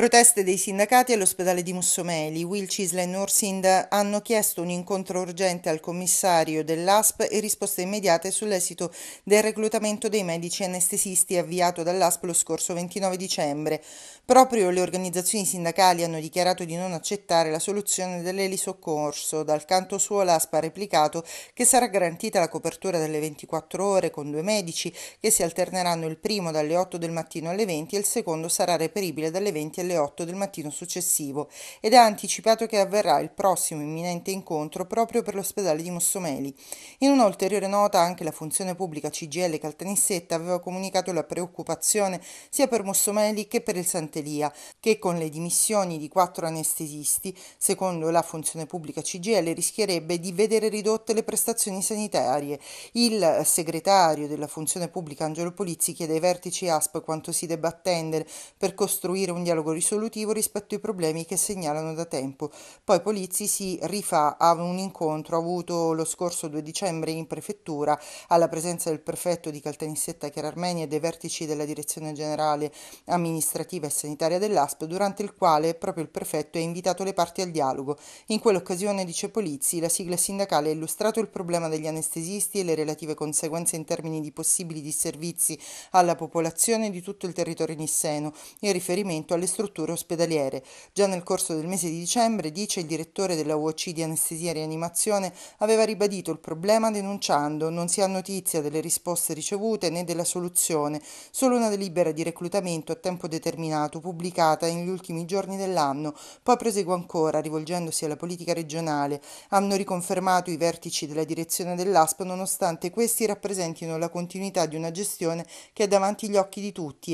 Proteste dei sindacati all'ospedale di Mussomeli. Will Cisla e Norsind hanno chiesto un incontro urgente al commissario dell'ASP e risposte immediate sull'esito del reclutamento dei medici anestesisti avviato dall'ASP lo scorso 29 dicembre. Proprio le organizzazioni sindacali hanno dichiarato di non accettare la soluzione dell'elisoccorso. Dal canto suo l'ASP ha replicato che sarà garantita la copertura delle 24 ore con due medici che si alterneranno il primo dalle 8 del mattino alle 20 e il secondo sarà reperibile dalle 20 alle alle 8 del mattino successivo ed ha anticipato che avverrà il prossimo imminente incontro proprio per l'ospedale di Mossomeli. In un'ulteriore nota anche la funzione pubblica CGL Caltanissetta aveva comunicato la preoccupazione sia per Mossomeli che per il Santelia, che con le dimissioni di quattro anestesisti, secondo la funzione pubblica CGL, rischierebbe di vedere ridotte le prestazioni sanitarie. Il segretario della funzione pubblica Angelo Polizzi chiede ai vertici ASP quanto si debba attendere per costruire un dialogo largo risolutivo rispetto ai problemi che segnalano da tempo. Poi Polizzi si rifà a un incontro avuto lo scorso 2 dicembre in prefettura alla presenza del prefetto di Caltanissetta Chiararmeni e dei vertici della Direzione Generale Amministrativa e Sanitaria dell'ASP, durante il quale proprio il prefetto ha invitato le parti al dialogo. In quell'occasione, dice Polizzi, la sigla sindacale ha illustrato il problema degli anestesisti e le relative conseguenze in termini di possibili disservizi alla popolazione di tutto il territorio nisseno, in riferimento alle strutture strutture ospedaliere. Già nel corso del mese di dicembre, dice il direttore della UOC di anestesia e rianimazione, aveva ribadito il problema denunciando non si ha notizia delle risposte ricevute né della soluzione, solo una delibera di reclutamento a tempo determinato pubblicata negli ultimi giorni dell'anno. Poi prosegue ancora rivolgendosi alla politica regionale. Hanno riconfermato i vertici della direzione dell'ASP nonostante questi rappresentino la continuità di una gestione che è davanti agli occhi di tutti